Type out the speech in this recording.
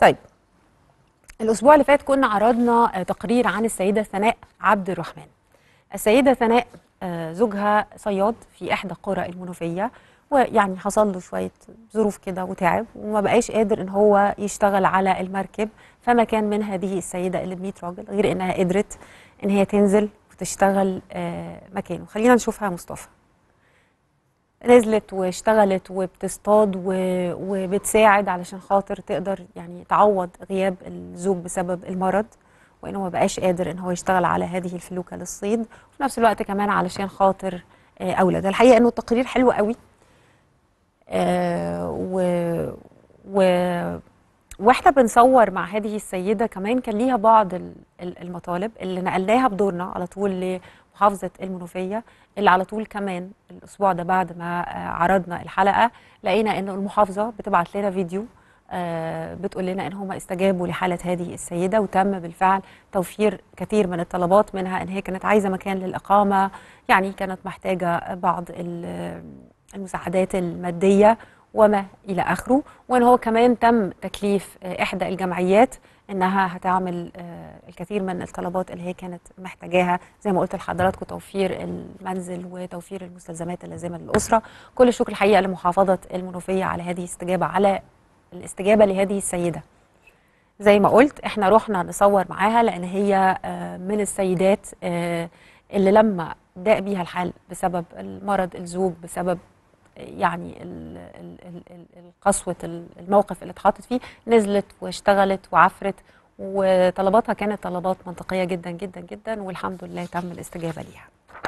طيب الأسبوع اللي فات كنا عرضنا آه، تقرير عن السيدة ثناء عبد الرحمن السيدة ثناء آه، زوجها صياد في إحدى قرى المنوفية ويعني حصل له شوية ظروف كده وتعب وما بقاش قادر إن هو يشتغل على المركب فما كان من هذه السيدة اللي ب راجل غير إنها قدرت إن هي تنزل وتشتغل آه، مكانه خلينا نشوفها مصطفى نزلت واشتغلت وبتصطاد وبتساعد علشان خاطر تقدر يعني تعوض غياب الزوج بسبب المرض وانه ما بقاش قادر ان هو يشتغل على هذه الفلوكه للصيد وفي نفس الوقت كمان علشان خاطر آه، اولادها الحقيقه انه التقرير حلو قوي آه، و و واحنا بنصور مع هذه السيده كمان كان ليها بعض المطالب اللي نقلناها بدورنا على طول محافظه المنوفيه اللي على طول كمان الاسبوع ده بعد ما آه، عرضنا الحلقه لقينا ان المحافظه بتبعت لنا فيديو آه، بتقول لنا ان هم استجابوا لحاله هذه السيده وتم بالفعل توفير كثير من الطلبات منها ان هي كانت عايزه مكان للاقامه يعني كانت محتاجه بعض آه، المساعدات الماديه وما الى اخره وان هو كمان تم تكليف احدى الجمعيات انها هتعمل الكثير من الطلبات اللي هي كانت محتاجاها زي ما قلت لحضراتكم توفير المنزل وتوفير المستلزمات اللازمه للاسره كل الشكر الحقيقه لمحافظه المنوفيه على هذه الاستجابه على الاستجابه لهذه السيده زي ما قلت احنا رحنا نصور معاها لان هي آه، من السيدات آه، اللي لما داء بيها الحال بسبب المرض الزوج بسبب يعني قسوه الموقف اللي اتحطت فيه نزلت واشتغلت وعفرت وطلباتها كانت طلبات منطقيه جدا جدا جدا والحمد لله تم الاستجابه ليها